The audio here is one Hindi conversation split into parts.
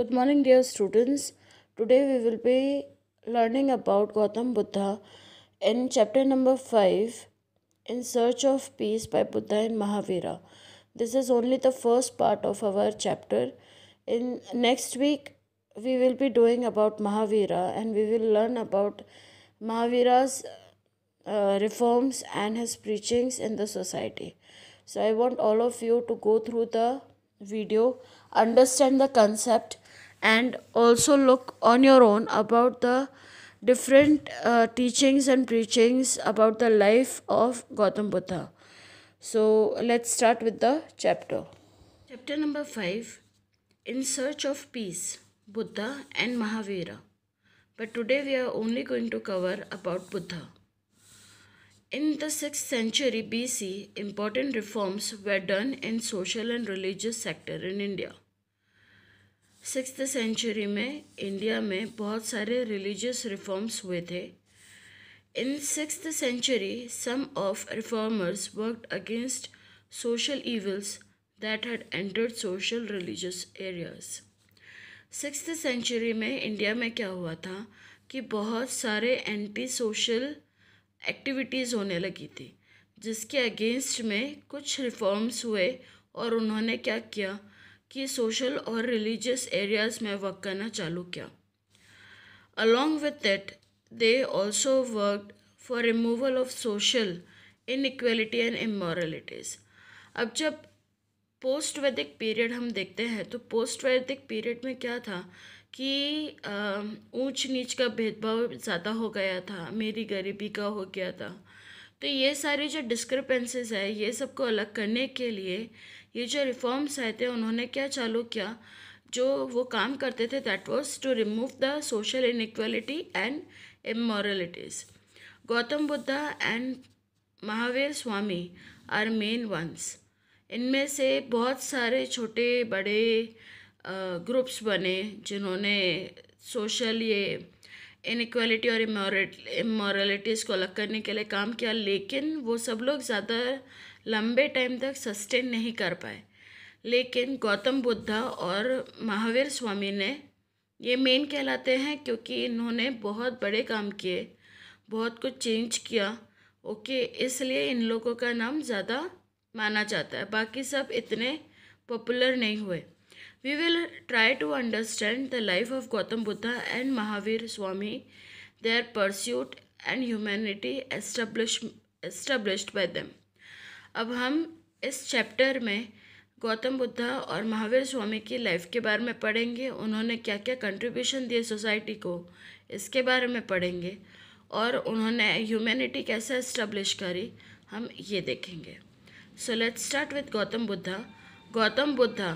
Good morning, dear students. Today we will be learning about Gautam Buddha in chapter number 5 In Search of Peace by Buddha and Mahavira. This is only the first part of our chapter. In next week, we will be doing about Mahavira and we will learn about Mahavira's uh, reforms and his preachings in the society. So, I want all of you to go through the video, understand the concept and also look on your own about the different uh, teachings and preachings about the life of Gautam Buddha. So let's start with the chapter. Chapter number 5 In Search of Peace Buddha and Mahavira. But today we are only going to cover about Buddha. In the 6th century BC, important reforms were done in social and religious sector in India. Six century में इंडिया में बहुत सारे रिलीजियस रिफॉर्म्स हुए थे in six century some of reformers worked against social evils that had entered social religious areas six century में इंडिया में क्या हुआ था कि बहुत सारे एंटी सोशल एक्टिविटीज़ होने लगी थी जिसके अगेंस्ट में कुछ रिफॉर्म्स हुए और उन्होंने क्या किया कि सोशल और रिलीजियस एरियाज में वर्क करना चालू किया along with that they also work for removal of social equality and immoralities अब जब पोस्ट वैदिक पीरियड हम देखते हैं तो पोस्ट वैदिक पीरियड में क्या था कि ऊंच नीच का भेदभाव ज़्यादा हो गया था मेरी गरीबी का हो गया था तो ये सारी जो डिस्क्रिपेंसीज़ है ये सबको अलग करने के लिए ये जो रिफॉर्म्स आए थे उन्होंने क्या चालू किया जो वो काम करते थे that was to remove the social inequality and immoralities Gautam Buddha and Mahavir Swami are main ones इनमें से बहुत सारे छोटे बड़े ग्रुप्स बने जिन्होंने सोशल ये इनक्वालिटी और इमोरलिटीज़ को अलग करने के लिए काम किया लेकिन वो सब लोग ज़्यादा लंबे टाइम तक सस्टेन नहीं कर पाए लेकिन गौतम बुद्धा और महावीर स्वामी ने ये मेन कहलाते हैं क्योंकि इन्होंने बहुत बड़े काम किए बहुत कुछ चेंज किया ओके इसलिए इन लोगों का नाम ज़्यादा माना जाता है बाकी सब इतने पॉपुलर नहीं हुए We will try to understand the life of Gautam Buddha and Mahavir Swami, their pursuit and humanity established established by them. अब हम इस चैप्टर में गौतम बुद्धा और महावीर स्वामी की लाइफ के बारे में पढ़ेंगे उन्होंने क्या क्या कंट्रीब्यूशन दिए सोसाइटी को इसके बारे में पढ़ेंगे और उन्होंने ह्यूमैनिटी कैसे इस्टेब्लिश करी हम ये देखेंगे so let's start with Gautam Buddha Gautam Buddha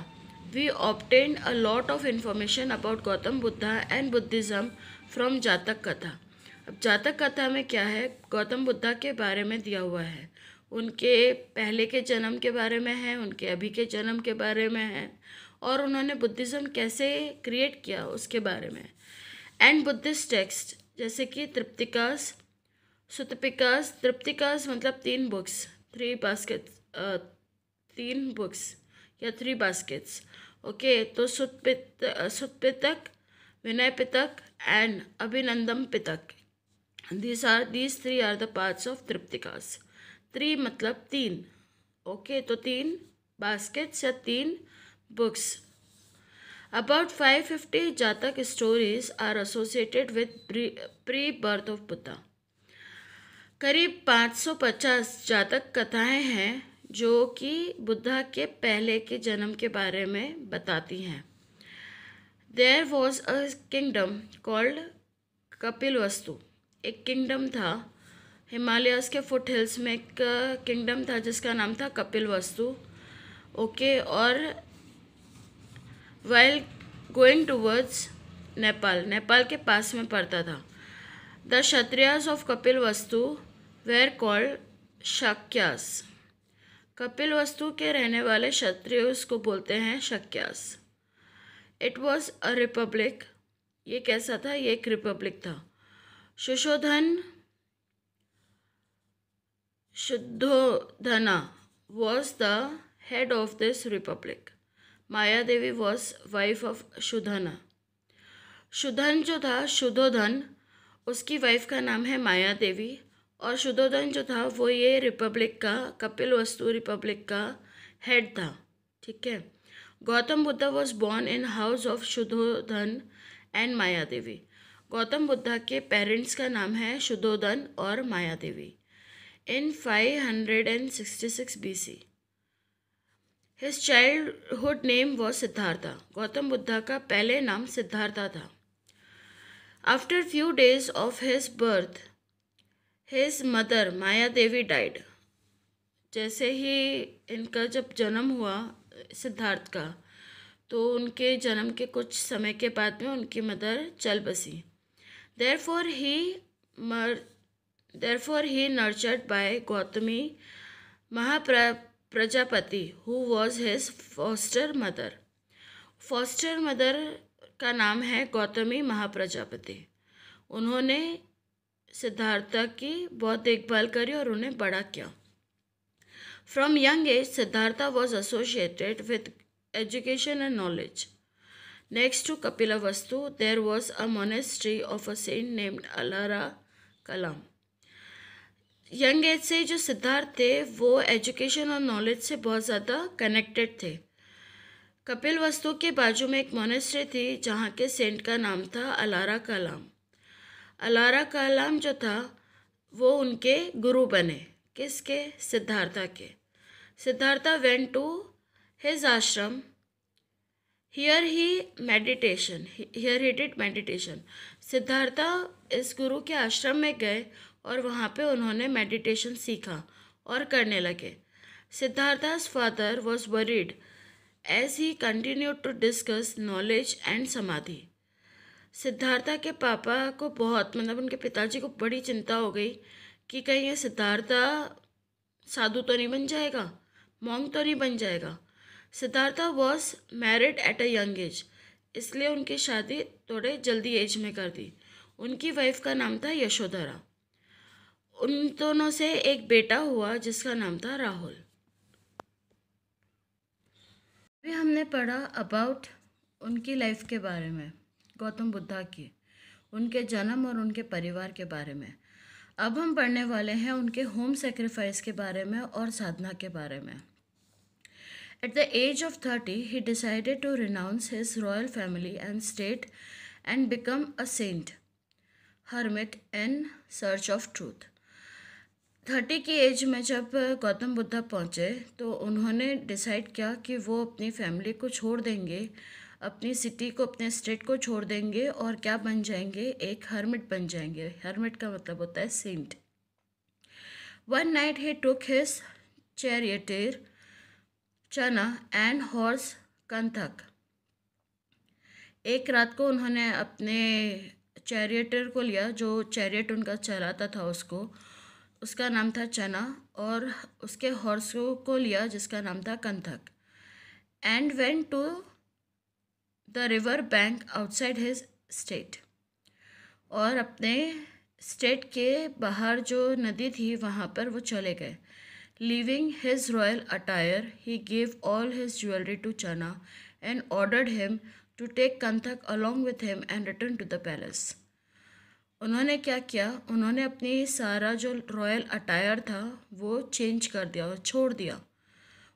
we obtained a lot of information about Gautam Buddha and Buddhism from जातक कथा अब जातक कथा में क्या है गौतम बुद्धा के बारे में दिया हुआ है उनके पहले के जन्म के बारे में है उनके अभी के जन्म के बारे में है और उन्होंने बुद्धिज़्म कैसे क्रिएट किया उसके बारे में एंड बुद्धिस्ट टेक्स्ट जैसे कि तृप्तिकास सुतपिकास तृप्तिकास मतलब तीन बुक्स थ्री बास्केट तीन बुक्स या थ्री बास्केट्स ओके तो सुत पित सुत पितक विनय पितक एंड अभिनंदम Pitaka these are these three are the parts of Tripitakas three मतलब तीन ओके तो तीन बास्केट्स या तीन books about five fifty Jataka stories are associated with pre birth of Buddha करीब पाँच सौ पचास जातक कथाएँ हैं जो कि बुद्धा के पहले के जन्म के बारे में बताती हैं there was a kingdom called Kapilavastu एक किंगडम था हिमालयस के फुट हिल्स में एक किंगडम था जिसका नाम था कपिल वस्तु ओके और well going towards Nepal Nepal के पास में पड़ता था द क्षत्रियाज ऑफ कपिल वस्तु वेयर कॉल्ड शाक्यास कपिल वस्तु के रहने वाले क्षत्रिय उसको बोलते हैं Shakyas it was a republic ये कैसा था ये एक रिपब्लिक था सुशोधन Shuddhodana was the head of this republic Maya Devi was wife of शुधना शुधन जो था शुद्धोधन उसकी वाइफ का नाम है माया देवी और शुद्धोधन जो था वो ये रिपब्लिक का कपिल वस्तु रिपब्लिक का हेड था ठीक है Gautam Buddha was born in house of Shuddhodan and Maya Devi Gautam Buddha के पेरेंट्स का नाम है शुद्धोधन और Maya Devi in five hundred and sixty six B C his childhood name was Siddhartha Gautam Buddha का पहले नाम सिद्धार्था था after few days of his birth his mother Maya Devi died जैसे ही इनका जब जन्म हुआ सिद्धार्थ का तो उनके जन्म के कुछ समय के बाद में उनकी मदर चल बसी देर फॉर ही मर therefore he nurtured by Gautami महाप्र Prajapati who was his foster mother foster mother का नाम है गौतमी महाप्रजापति उन्होंने सिद्धार्था की बहुत देखभाल करी और उन्हें बड़ा किया from young age Siddhartha was associated with education and knowledge next to Kapilavastu there was a monastery of a saint named Alara Kalam young age से जो सिद्धार्थ थे वो एजुकेशन और नॉलेज से बहुत ज़्यादा कनेक्टेड थे कपिल वस्तु के बाजू में एक मोनेस्ट्री थी जहाँ के सेंट का नाम था अलारा कलाम अलारा का जो था वो उनके गुरु बने किसके सिद्धार्था के Siddhartha went to his ashram here he meditation here he did meditation Siddhartha इस गुरु के आश्रम में गए और वहाँ पे उन्होंने मेडिटेशन सीखा और करने लगे Siddhartha's father was worried as he continue to discuss knowledge and samadhi Siddhartha के पापा को बहुत मतलब उनके पिताजी को बड़ी चिंता हो गई कि कहीं ये सिद्धार्था साधु तो नहीं बन जाएगा मोंग तो नहीं बन जाएगा Siddhartha was married at a young age इसलिए उनकी शादी थोड़े जल्दी एज में कर दी उनकी वाइफ का नाम था यशोधरा उन दोनों से एक बेटा हुआ जिसका नाम था राहुल अभी हमने पढ़ा अबाउट उनकी लाइफ के बारे में गौतम बुद्धा की उनके जन्म और उनके परिवार के बारे में अब हम पढ़ने वाले हैं उनके होम सेक्रीफाइस के बारे में और साधना के बारे में at the age of thirty he decided to renounce his royal family and state and become a saint hermit and search of truth thirty की एज में जब गौतम बुद्धा पहुँचे तो उन्होंने डिसाइड किया कि वो अपनी फैमिली को छोड़ देंगे अपनी सिटी को अपने स्टेट को छोड़ देंगे और क्या बन जाएंगे एक हर्मिट बन जाएंगे हर्मिट का मतलब होता है saint one night he took his charioteer Channa and horse Kanthaka एक रात को उन्होंने अपने चैरियटर को लिया जो चैरियट उनका चलाता था उसको उसका नाम था चना और उसके हॉर्स को लिया जिसका नाम था Kanthaka and went to the river bank outside his state और अपने स्टेट के बाहर जो नदी थी वहाँ पर वो चले गए leaving his royal attire he give all his jewellery to Channa and ordered him to take Kanthaka along with him and return to the palace उन्होंने क्या किया उन्होंने अपनी सारा जो रॉयल अटायर था वो चेंज कर दिया और छोड़ दिया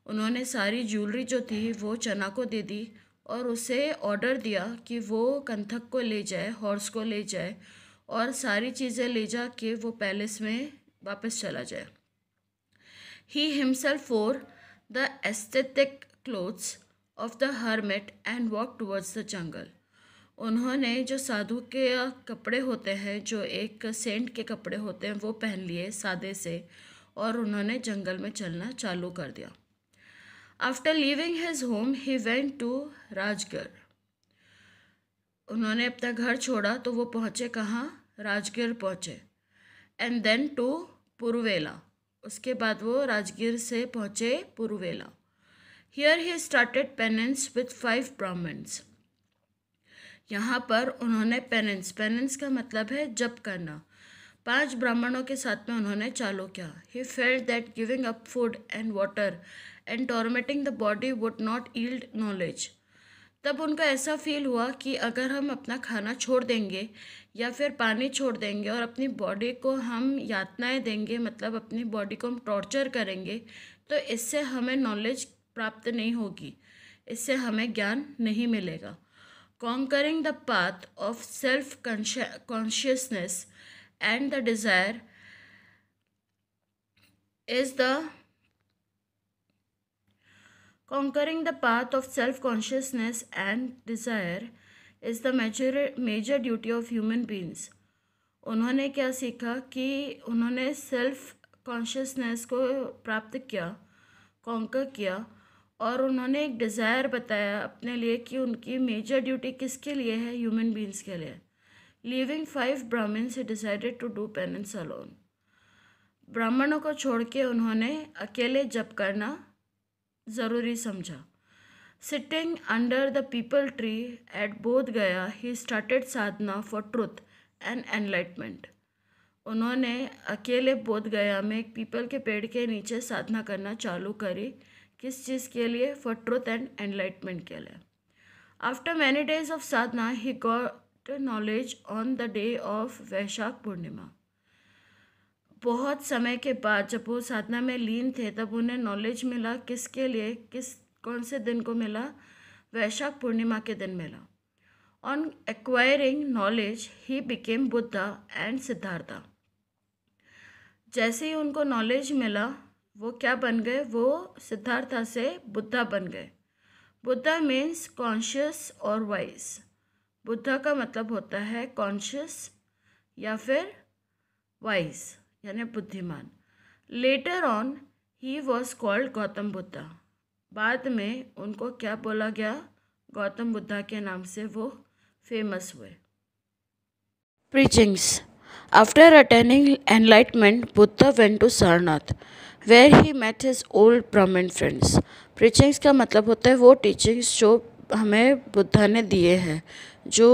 उन्होंने सारी ज्वेलरी जो थी वो चना को दे दी और उसे ऑर्डर दिया कि वो कंथक को ले जाए हॉर्स को ले जाए और सारी चीज़ें ले जा के वो पैलेस में वापस चला जाए he himself for the aesthetic clothes of the hermit and walk towards the jungle उन्होंने जो साधु के कपड़े होते हैं जो एक सेंट के कपड़े होते हैं वो पहन लिए सादे से और उन्होंने जंगल में चलना चालू कर दिया after leaving his home he went to Rajgir उन्होंने अपना घर छोड़ा तो वो पहुँचे कहाँ राजगिर पहुँचे एंड देन टू पुरुवेला उसके बाद वो राजगीर से पहुँचे पुरुवेला here he started penance with five Brahmans यहाँ पर उन्होंने पेनेंस पेनेंस का मतलब है जप करना पांच ब्राह्मणों के साथ में उन्होंने चालू किया he felt that giving up food and water and tormenting the body would not yield knowledge तब उनको ऐसा फील हुआ कि अगर हम अपना खाना छोड़ देंगे या फिर पानी छोड़ देंगे और अपनी बॉडी को हम यातनाएं देंगे मतलब अपनी बॉडी को हम टॉर्चर करेंगे तो इससे हमें नॉलेज प्राप्त नहीं होगी इससे हमें ज्ञान नहीं मिलेगा conquering the path of self consciousness and the desire is the Conquering the path of self consciousness and desire is the major major duty of human beings. उन्होंने क्या सीखा कि उन्होंने सेल्फ कॉन्शियसनेस को प्राप्त किया कॉन्कर किया और उन्होंने एक डिज़ायर बताया अपने लिए कि उनकी मेजर ड्यूटी किसके लिए है ह्यूमन बींग्स के लिए leaving five Brahmans he decided to do penance alone ब्राह्मणों को छोड़ के उन्होंने अकेले जप करना ज़रूरी समझा sitting under the peepal tree at Bodh Gaya he started sadhana for truth and enlightenment उन्होंने अकेले बोध गया में एक पीपल के पेड़ के नीचे साधना करना चालू करी किस चीज़ के लिए फॉर ट्रुथ एंड एनलाइटमेंट के लिए after many days of sadhana he got knowledge on the day of Vaishakh Purnima बहुत समय के बाद जब वो साधना में लीन थे तब उन्हें नॉलेज मिला किसके लिए किस कौन से दिन को मिला वैशाख पूर्णिमा के दिन मिला on acquiring knowledge he became Buddha and Siddhartha जैसे ही उनको नॉलेज मिला वो क्या बन गए वो सिद्धार्था से बुद्धा बन गए बुद्धा मीन्स कॉन्शियस और वाइज बुद्धा का मतलब होता है कॉन्शियस या फिर वाइज यानी बुद्धिमान later on he was called Gautam Buddha बाद में उनको क्या बोला गया गौतम बुद्धा के नाम से वो फेमस हुए preachings after attaining enlightenment Buddha went to Sarnath where he met his old Brahman friends preachings का मतलब होता है वो टीचिंग्स जो हमें बुद्धा ने दिए हैं जो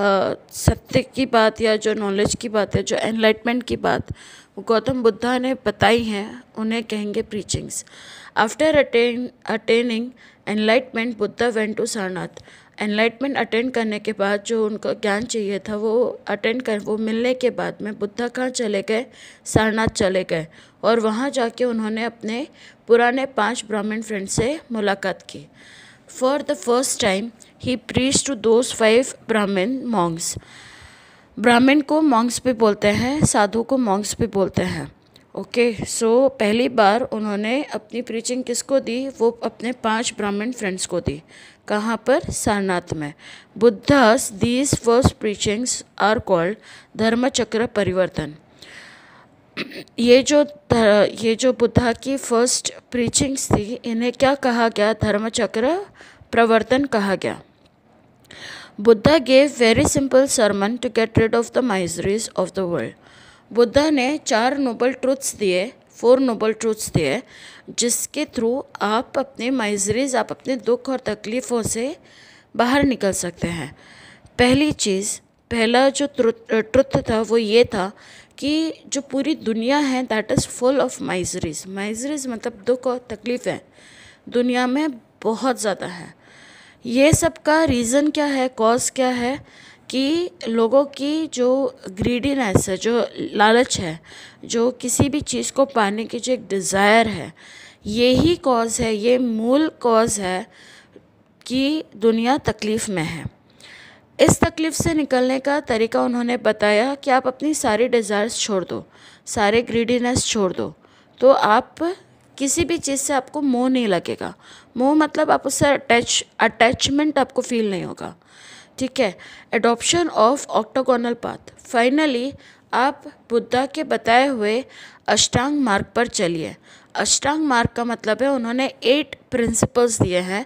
सत्य की बात या जो नॉलेज की बात है जो एनलाइटमेंट की बात गौतम बुद्धा ने बताई हैं उन्हें कहेंगे preachings after attain attaining enlightenment Buddha went to Sarnath enlightenment attend करने के बाद जो उनका ज्ञान चाहिए था वो अटेंड कर वो मिलने के बाद में बुद्धा कहाँ चले गए सारनाथ चले गए और वहाँ जाके उन्होंने अपने पुराने पांच ब्राह्मण फ्रेंड से मुलाकात की for the first time he preach to those five Brahman monks Brahman को मॉन्क्स भी बोलते हैं साधु को मॉन्क्स भी बोलते हैं ओके सो पहली बार उन्होंने अपनी प्रीचिंग किसको दी वो अपने पांच ब्राह्मण फ्रेंड्स को दी कहाँ पर सारनाथ में Buddha's these first preachings are called Dharmachakra Parivartan ये जो ये जो बुद्धा की फर्स्ट प्रीचिंग्स थी इन्हें क्या कहा गया धर्मचक्र प्रवर्तन कहा गया Buddha gave very simple sermon to get rid of the miseries of the world Buddha ने चार नोबल ट्रूथ्स दिए फोर नोबल ट्रूथ्स दिए जिसके थ्रू आप अपने माइजरीज आप अपने दुख और तकलीफ़ों से बाहर निकल सकते हैं पहली चीज़ पहला जो ट्रुथ था वो ये था कि जो पूरी दुनिया है that is full of miseries miseries मतलब दुख और तकलीफ़ है दुनिया में बहुत ज़्यादा है ये सब का रीज़न क्या है कॉज क्या है कि लोगों की जो ग्रीडीनेस है जो लालच है जो किसी भी चीज़ को पाने की जो एक डिज़ायर है ये ही कॉज है ये मूल कॉज है कि दुनिया तकलीफ़ में है इस तकलीफ़ से निकलने का तरीका उन्होंने बताया कि आप अपनी सारी डिज़ायर्स छोड़ दो सारे ग्रीडीनेस छोड़ दो तो आप किसी भी चीज़ से आपको मोह नहीं लगेगा मोह मतलब आप उससे अटैच अटैचमेंट आपको फील नहीं होगा ठीक है adoption of octagonal path finally आप बुद्धा के बताए हुए अष्टांग मार्ग पर चलिए अष्टांग मार्ग का मतलब है उन्होंने एट प्रिंसिपल्स दिए हैं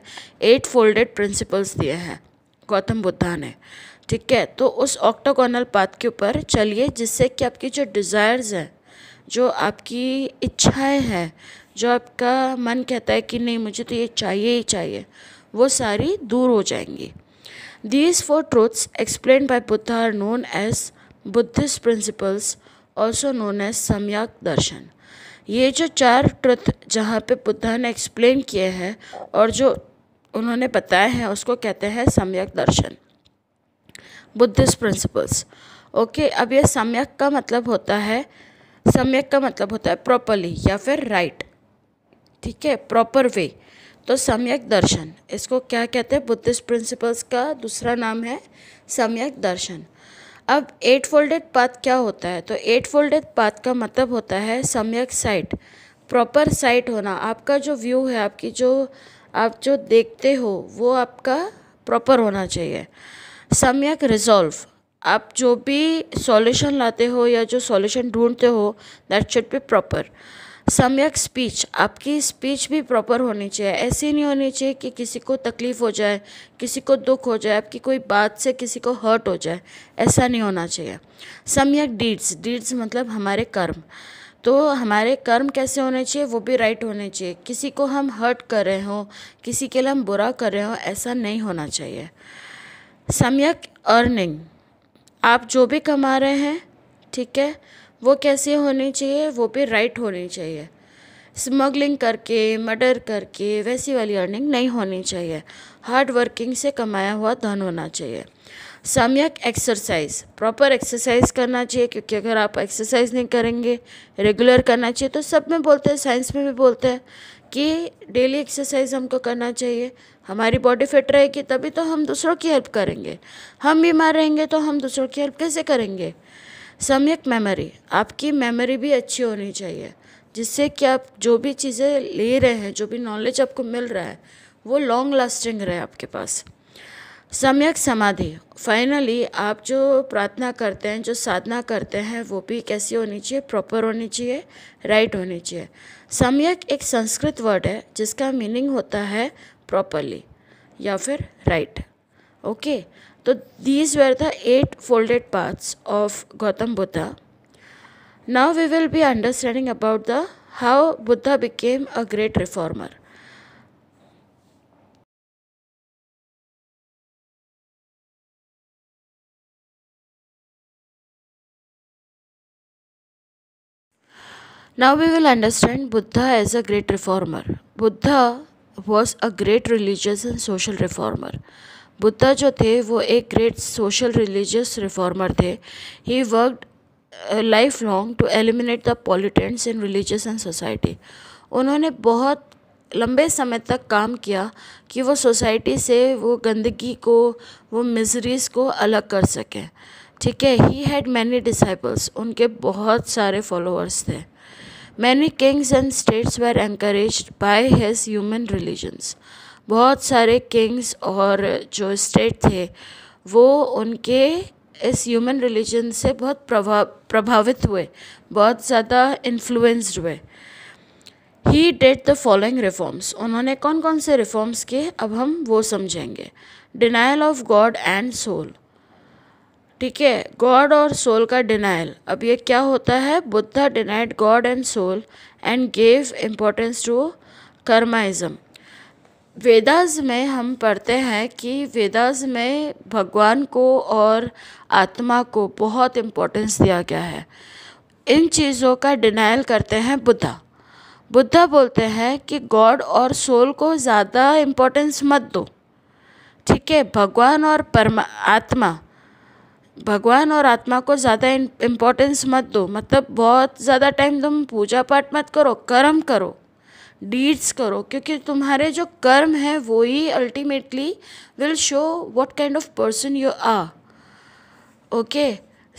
एट फोल्डेड प्रिंसिपल्स दिए हैं गौतम बुद्धा ने ठीक है तो उस ऑक्टोगोनल पाथ के ऊपर चलिए जिससे कि आपकी जो डिज़ायर्स हैं जो आपकी इच्छाएं हैं जो आपका मन कहता है कि नहीं मुझे तो ये चाहिए ही चाहिए वो सारी दूर हो जाएंगी these four truths explain by Buddha are known as Buddhist principles also known as samyak darshan ये जो चार ट्रुथ जहाँ पे बुद्धा ने एक्सप्लेन किए हैं और जो उन्होंने बताए हैं उसको कहते हैं सम्यक दर्शन बुद्धिस्ट प्रिंसिपल्स ओके अब ये सम्यक का मतलब होता है सम्यक का मतलब होता है प्रॉपरली या फिर राइट ठीक है प्रॉपर वे तो सम्यक दर्शन इसको क्या कहते हैं बुद्धिस्ट प्रिंसिपल्स का दूसरा नाम है सम्यक दर्शन अब एट फोल्डेड पाथ क्या होता है तो एट फोल्डेड पाथ का मतलब होता है सम्यक साइट प्रॉपर साइट होना आपका जो व्यू है आपकी जो आप जो देखते हो वो आपका प्रॉपर होना चाहिए सम्यक रिजॉल्व आप जो भी सॉल्यूशन लाते हो या जो सॉल्यूशन ढूंढते हो that should be proper samyak speech आपकी स्पीच भी प्रॉपर होनी चाहिए ऐसी नहीं होनी चाहिए कि किसी को तकलीफ़ हो जाए किसी को दुख हो जाए आपकी कोई बात से किसी को हर्ट हो जाए ऐसा नहीं होना चाहिए सम्यक डीड्स डीड्स मतलब हमारे कर्म तो हमारे कर्म कैसे होने चाहिए वो भी राइट होने चाहिए किसी को हम हर्ट कर रहे हों किसी के लिए हम बुरा कर रहे हों ऐसा नहीं होना चाहिए सम्यक अर्निंग आप जो भी कमा रहे हैं ठीक है वो कैसे होने चाहिए वो पे राइट होने चाहिए स्मगलिंग करके मर्डर करके वैसी वाली अर्निंग नहीं होनी चाहिए हार्ड वर्किंग से कमाया हुआ धन होना चाहिए सम्यक एक्सरसाइज प्रॉपर एक्सरसाइज करना चाहिए क्योंकि अगर आप एक्सरसाइज नहीं करेंगे रेगुलर करना चाहिए तो सब में बोलते हैं साइंस में भी बोलते हैं कि डेली एक्सरसाइज हमको करना चाहिए हमारी बॉडी फिट रहेगी तभी तो हम दूसरों की हेल्प करेंगे हम बीमार रहेंगे तो हम दूसरों की हेल्प कैसे करेंगे सम्यक मेमोरी आपकी मेमोरी भी अच्छी होनी चाहिए जिससे कि आप जो भी चीज़ें ले रहे हैं जो भी नॉलेज आपको मिल रहा है वो लॉन्ग लास्टिंग रहे आपके पास सम्यक समाधि फाइनली आप जो प्रार्थना करते हैं जो साधना करते हैं वो भी कैसी होनी चाहिए प्रॉपर होनी चाहिए राइट होनी चाहिए सम्यक एक संस्कृत वर्ड है जिसका मीनिंग होता है प्रॉपरली या फिर right okay So these were the eight folded paths of Gautam Buddha. Now we will be understanding about the how Buddha became a great reformer. Now we will understand Buddha as a great reformer. Buddha was a great religious and social reformer. Buddha जो थे वो एक ग्रेट सोशल रिलीजियस रिफॉर्मर थे he work life long to eliminate the pollutants in religious and society उन्होंने बहुत लंबे समय तक काम किया कि वो सोसाइटी से वो गंदगी को वो मिजरीज को अलग कर सकें ठीक है ही हैड मैनी डिसाइपल्स उनके बहुत सारे फॉलोअर्स थे many kings and states were encourage by his human religions बहुत सारे किंग्स और जो स्टेट थे वो उनके इस ह्यूमन रिलीजन से बहुत प्रभाव प्रभावित हुए बहुत ज़्यादा इन्फ्लुएंस्ड हुए he did the following reforms उन्होंने कौन कौन से रिफॉर्म्स किए अब हम वो समझेंगे denial of god and soul ठीक है गॉड और सोल का डिनाइल अब ये क्या होता है Buddha denied god and soul and gave importance to karmaism Vedas में हम पढ़ते हैं कि वेदास में भगवान को और आत्मा को बहुत इम्पोर्टेंस दिया गया है इन चीज़ों का डिनाइल करते हैं बुद्धा बुद्धा बोलते हैं कि गॉड और सोल को ज़्यादा इम्पोर्टेंस मत दो ठीक है भगवान और परमा आत्मा भगवान और आत्मा को ज़्यादा इम्पोर्टेंस मत दो मतलब बहुत ज़्यादा टाइम तुम पूजा पाठ मत करो कर्म करो डीड्स करो क्योंकि तुम्हारे जो कर्म है वो ही ultimately will show what kind of person you are okay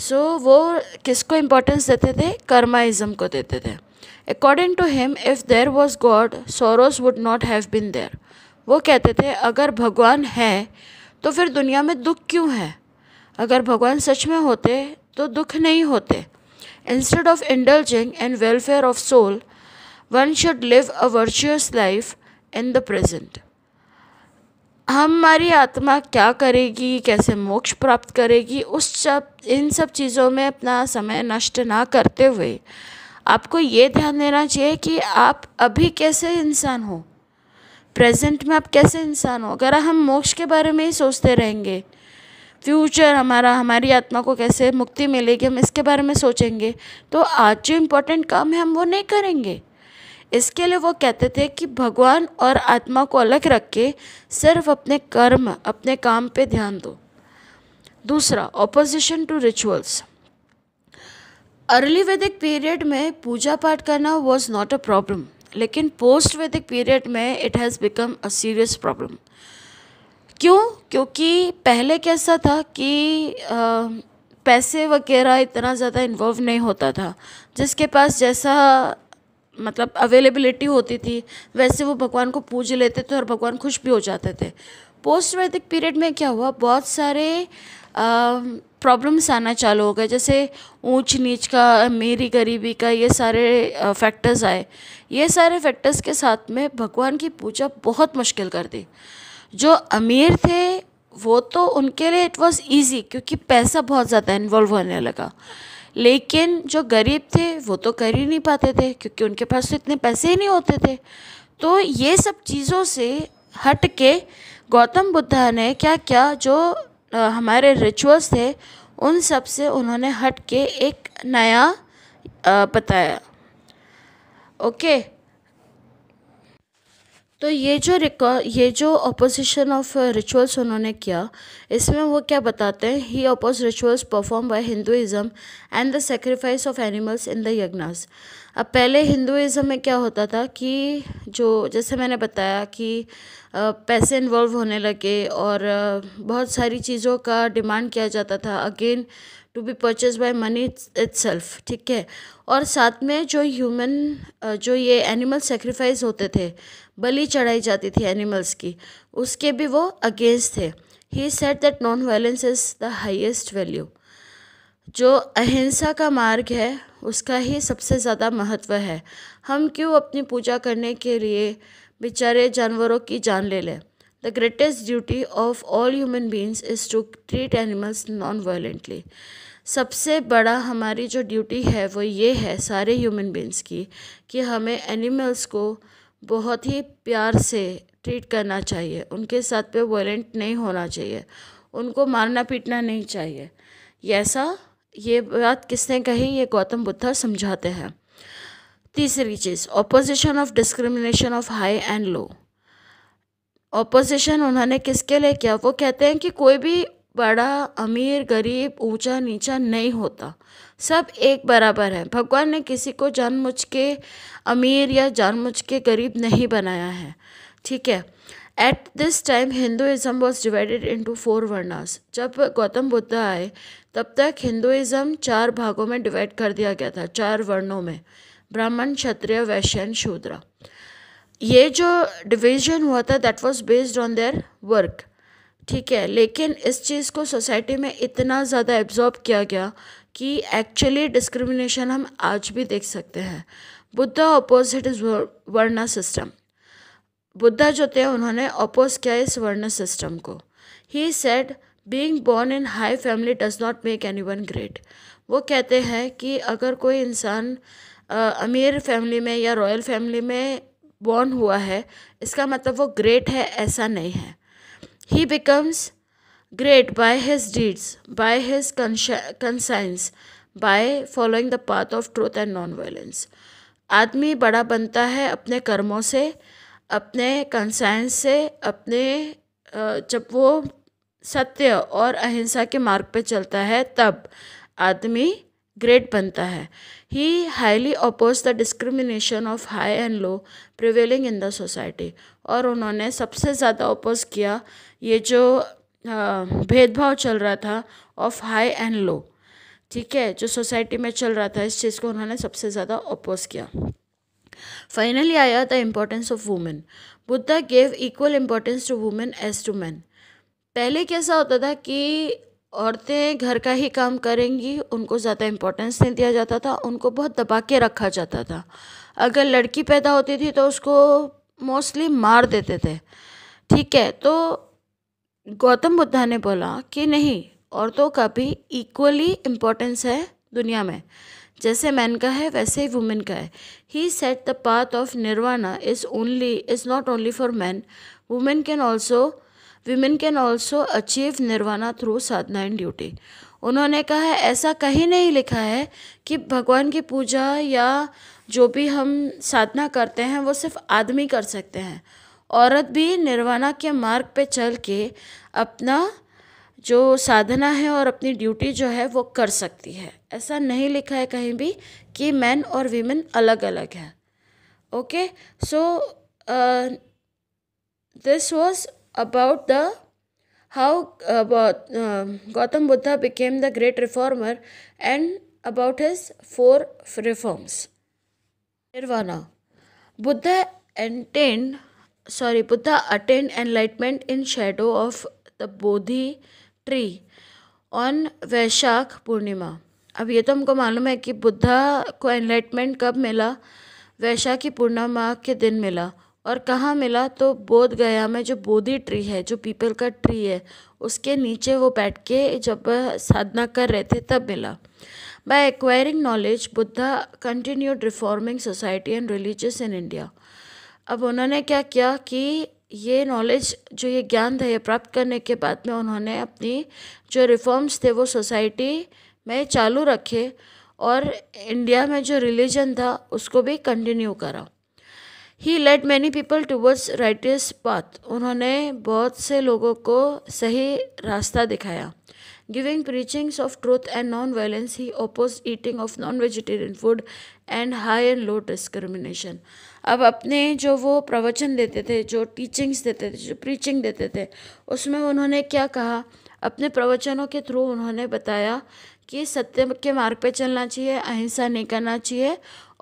so वो किसको इम्पोर्टेंस देते थे कर्माइज्म को देते थे according to him if there was god sorrows would not have been there वो कहते थे अगर भगवान है तो फिर दुनिया में दुख क्यों है अगर भगवान सच में होते तो दुख नहीं होते instead of indulging and welfare of soul one should live a virtuous life in the present हमारी आत्मा क्या करेगी कैसे मोक्ष प्राप्त करेगी उस सब इन सब चीज़ों में अपना समय नष्ट ना करते हुए आपको ये ध्यान देना चाहिए कि आप अभी कैसे इंसान हो प्रेजेंट में आप कैसे इंसान हो अगर हम मोक्ष के बारे में ही सोचते रहेंगे फ्यूचर हमारा हमारी आत्मा को कैसे मुक्ति मिलेगी हम इसके बारे में सोचेंगे तो आज जो इम्पोर्टेंट काम है हम वो नहीं करेंगे इसके लिए वो कहते थे कि भगवान और आत्मा को अलग रख के सिर्फ अपने कर्म अपने काम पे ध्यान दो दूसरा opposition to rituals early Vedic period में पूजा पाठ करना वॉज नॉट अ प्रॉब्लम लेकिन पोस्ट वैदिक पीरियड में it has become a serious problem क्यों क्योंकि पहले कैसा था कि आ, पैसे वगैरह इतना ज़्यादा इन्वॉल्व नहीं होता था जिसके पास जैसा मतलब अवेलेबिलिटी होती थी वैसे वो भगवान को पूज लेते थे और भगवान खुश भी हो जाते थे पोस्ट वैदिक पीरियड में क्या हुआ बहुत सारे प्रॉब्लम्स आना चालू हो गए जैसे ऊंच नीच का मेरी गरीबी का ये सारे फैक्टर्स आए ये सारे फैक्टर्स के साथ में भगवान की पूजा बहुत मुश्किल कर दी जो अमीर थे वो तो उनके लिए इट वॉज़ ईजी क्योंकि पैसा बहुत ज़्यादा इन्वॉल्व होने लगा लेकिन जो गरीब थे वो तो कर ही नहीं पाते थे क्योंकि उनके पास तो इतने पैसे ही नहीं होते थे तो ये सब चीज़ों से हट के गौतम बुद्धा ने क्या क्या जो हमारे रिचुअल्स थे उन सब से उन्होंने हट के एक नया बताया ओके तो ये जो रिकॉर्ड ये जो अपोजिशन ऑफ रिचुअल्स उन्होंने किया इसमें वो क्या बताते हैं he oppose rituals perform by Hinduism and the sacrifice of animals in the yajnas अब पहले हिंदुज़म में क्या होता था कि जो जैसे मैंने बताया कि uh, पैसे इन्वॉल्व होने लगे और uh, बहुत सारी चीज़ों का डिमांड किया जाता था again to be purchase by money it's ठीक है और साथ में जो ह्यूमन uh, जो ये एनिमल सेक्रीफाइस होते थे बलि चढ़ाई जाती थी एनिमल्स की उसके भी वो अगेंस्ट थे he said that non violence is the highest value जो अहिंसा का मार्ग है उसका ही सबसे ज़्यादा महत्व है हम क्यों अपनी पूजा करने के लिए बेचारे जानवरों की जान ले लें the greatest duty of all human beings is to treat animals non violently सबसे बड़ा हमारी जो ड्यूटी है वो ये है सारे ह्यूमन बींग्स की कि हमें एनिमल्स को बहुत ही प्यार से ट्रीट करना चाहिए उनके साथ पे वायलेंट नहीं होना चाहिए उनको मारना पीटना नहीं चाहिए ऐसा ये बात किसने कही ये गौतम बुद्धा समझाते हैं तीसरी चीज़ opposition of discrimination of high and low opposition उन्होंने किसके लिए किया वो कहते हैं कि कोई भी बड़ा अमीर गरीब ऊंचा नीचा नहीं होता सब एक बराबर है भगवान ने किसी को जानबूझ के अमीर या जानबूझ के गरीब नहीं बनाया है ठीक है at this time Hinduism was divided into four varnas जब गौतम बुद्ध आए तब तक हिंदुज़म चार भागों में डिवाइड कर दिया गया था चार वर्णों में ब्राह्मण क्षत्रिय वैश्य शूद्र ये जो डिवीजन हुआ था that was based on their work ठीक है लेकिन इस चीज़ को सोसाइटी में इतना ज़्यादा एब्जॉर्ब किया गया कि एक्चुअली डिस्क्रिमिनेशन हम आज भी देख सकते हैं Buddha opposite is varna system Buddha जो थे उन्होंने अपोज किया इस वर्ण सिस्टम को ही said being born in high family does not make any one great वो कहते हैं कि अगर कोई इंसान अमीर फैमिली में या रॉयल फैमिली में बॉर्न हुआ है इसका मतलब वो ग्रेट है ऐसा नहीं है he becomes great by his deeds, by his conscience, by following the path of truth and non-violence. आदमी बड़ा बनता है अपने कर्मों से अपने कंसाइंस से अपने जब वो सत्य और अहिंसा के मार्ग पे चलता है तब आदमी ग्रेट बनता है he highly oppose the discrimination of high and low prevailing in the society और उन्होंने सबसे ज़्यादा अपोज किया ये जो भेदभाव चल रहा था ऑफ हाई एंड लो ठीक है जो सोसाइटी में चल रहा था इस चीज़ को उन्होंने सबसे ज़्यादा अपोज किया फाइनली आया the importance of women Buddha gave equal importance to women as to man पहले कैसा होता था कि औरतें घर का ही काम करेंगी उनको ज़्यादा इम्पोर्टेंस नहीं दिया जाता था उनको बहुत दबा के रखा जाता था अगर लड़की पैदा होती थी तो उसको मोस्टली मार देते थे ठीक है तो गौतम बुद्धा ने बोला कि नहीं औरतों का भी इक्वली इम्पोर्टेंस है दुनिया में जैसे मैन का है वैसे ही वुमेन का है he set the path of nirvana is only is not only for man women can also women can also achieve nirvana through sadhana and duty उन्होंने कहा है ऐसा कहीं नहीं लिखा है कि भगवान की पूजा या जो भी हम साधना करते हैं वो सिर्फ आदमी कर सकते हैं औरत भी निर्वाणा के मार्ग पे चल के अपना जो साधना है और अपनी ड्यूटी जो है वो कर सकती है ऐसा नहीं लिखा है कहीं भी कि मैन और वीमेन अलग अलग है okay so this was about the how Gautam Buddha became the great reformer and about his four reforms nirvana Buddha attained sorry Buddha attend enlightenment in shadow of the Bodhi tree on Vaishakh Purnima अब ये तो हमको मालूम है कि बुद्धा को एनलाइटमेंट कब मिला वैशाखी पूर्णिमा के दिन मिला और कहाँ मिला तो बोध गया में जो बोधि ट्री है जो पीपल का ट्री है उसके नीचे वो बैठ के जब साधना कर रहे थे तब मिला by acquiring knowledge Buddha continued reforming society and religious in India अब उन्होंने क्या किया कि ये नॉलेज जो ये ज्ञान था ये प्राप्त करने के बाद में उन्होंने अपनी जो रिफॉर्म्स थे वो सोसाइटी में चालू रखे और इंडिया में जो रिलीजन था उसको भी कंटिन्यू करा he led many people towards righteous path उन्होंने बहुत से लोगों को सही रास्ता दिखाया Giving preachings of truth and non violence, he opposed eating of non vegetarian food and high and low discrimination अब अपने जो वो प्रवचन देते थे जो टीचिंग्स देते थे जो प्रीचिंग देते थे उसमें उन्होंने क्या कहा अपने प्रवचनों के थ्रू उन्होंने बताया कि सत्य के मार्ग पे चलना चाहिए अहिंसा नहीं करना चाहिए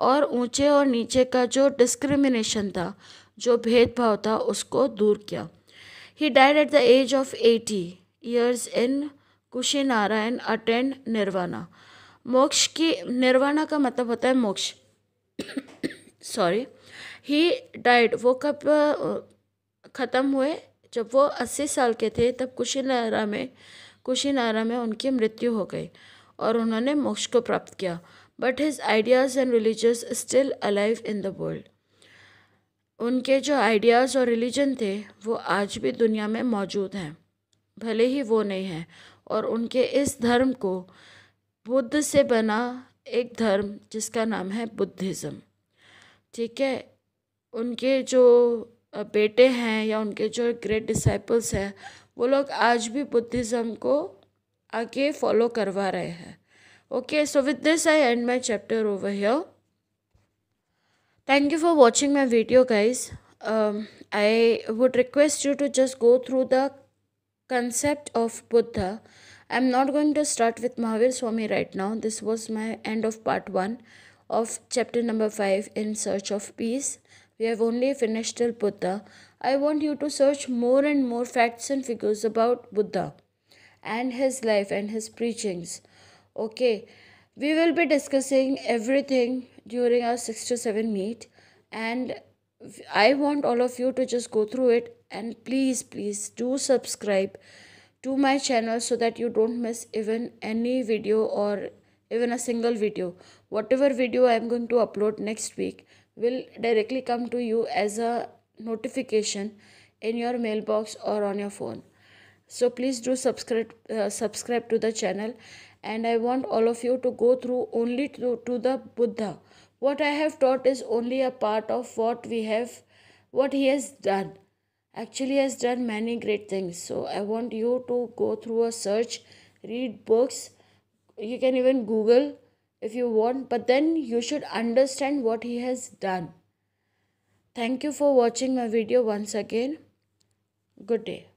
और ऊंचे और नीचे का जो डिस्क्रिमिनेशन था जो भेदभाव था उसको दूर किया he died at the age of eighty years in Kushi Narayan attend निर्वाणा मोक्ष की निर्वाणा का मतलब होता है मोक्ष सॉरी ही डाइड वो कब ख़त्म हुए जब वो अस्सी साल के थे तब कुशीनारा में कुशीनारा में उनकी मृत्यु हो गई और उन्होंने मोक्ष को प्राप्त किया but his ideas and religious still alive in the world उनके जो आइडियाज़ और रिलीजन थे वो आज भी दुनिया में मौजूद हैं भले ही वो नहीं हैं और उनके इस धर्म को बुद्ध से बना एक धर्म जिसका नाम है बुद्धिज़्म ठीक है उनके जो बेटे हैं या उनके जो ग्रेट डिसाइपल्स हैं वो लोग आज भी बुद्धिज़्म को आगे फॉलो करवा रहे हैं okay so with this I end my chapter over here thank you for watching my video guys I would request you to just go through the concept of Buddha I'm not going to start with Mahavir Swami right now. This was my end of part 1 of chapter number 5 in search of peace. We have only finished till Buddha. I want you to search more and more facts and figures about Buddha and his life and his preachings. Okay, we will be discussing everything during our 6 to 7 meet and I want all of you to just go through it and please, please do subscribe to my channel so that you don't miss even any video or even a single video whatever video i am going to upload next week will directly come to you as a notification in your mailbox or on your phone so please do subscribe uh, subscribe to the channel and i want all of you to go through only to, to the buddha what i have taught is only a part of what we have what he has done actually has done many great things so i want you to go through a search read books you can even google if you want but then you should understand what he has done thank you for watching my video once again good day